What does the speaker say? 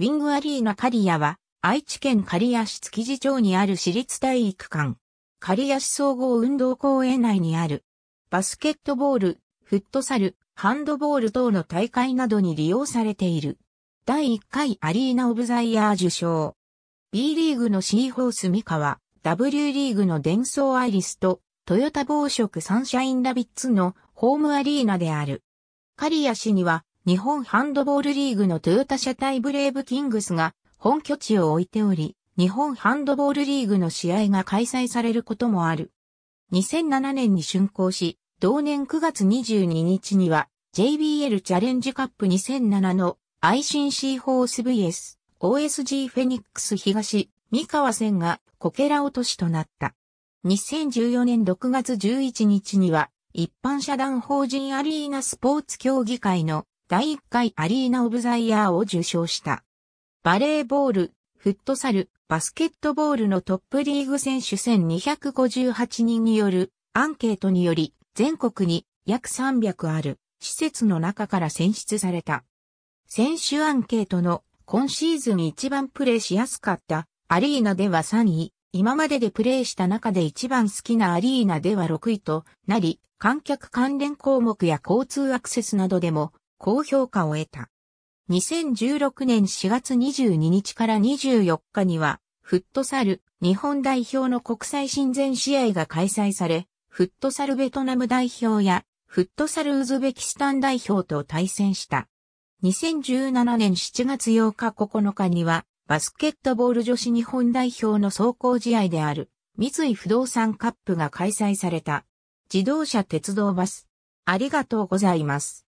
ウィングアリーナ刈谷は、愛知県刈谷市築地町にある私立体育館。刈谷市総合運動公園内にある、バスケットボール、フットサル、ハンドボール等の大会などに利用されている。第1回アリーナオブザイヤー受賞。B リーグのシーホース三河、W リーグの伝送アイリスと、トヨタ防食サンシャインラビッツのホームアリーナである。刈谷市には、日本ハンドボールリーグのトヨタ車体ブレイブキングスが本拠地を置いており、日本ハンドボールリーグの試合が開催されることもある。2007年に竣工し、同年9月22日には JBL チャレンジカップ2007の ICC ホース VS OSG フェニックス東三河戦がこけら落としとなった。2014年6月11日には一般社団法人アリーナスポーツ協議会の第1回アリーナ・オブ・ザ・イヤーを受賞した。バレーボール、フットサル、バスケットボールのトップリーグ選手1258人によるアンケートにより全国に約300ある施設の中から選出された。選手アンケートの今シーズン一番プレーしやすかったアリーナでは3位、今まででプレーした中で一番好きなアリーナでは6位となり、観客関連項目や交通アクセスなどでも高評価を得た。2016年4月22日から24日には、フットサル日本代表の国際親善試合が開催され、フットサルベトナム代表やフットサルウズベキスタン代表と対戦した。2017年7月8日9日には、バスケットボール女子日本代表の走行試合である、三井不動産カップが開催された。自動車鉄道バス。ありがとうございます。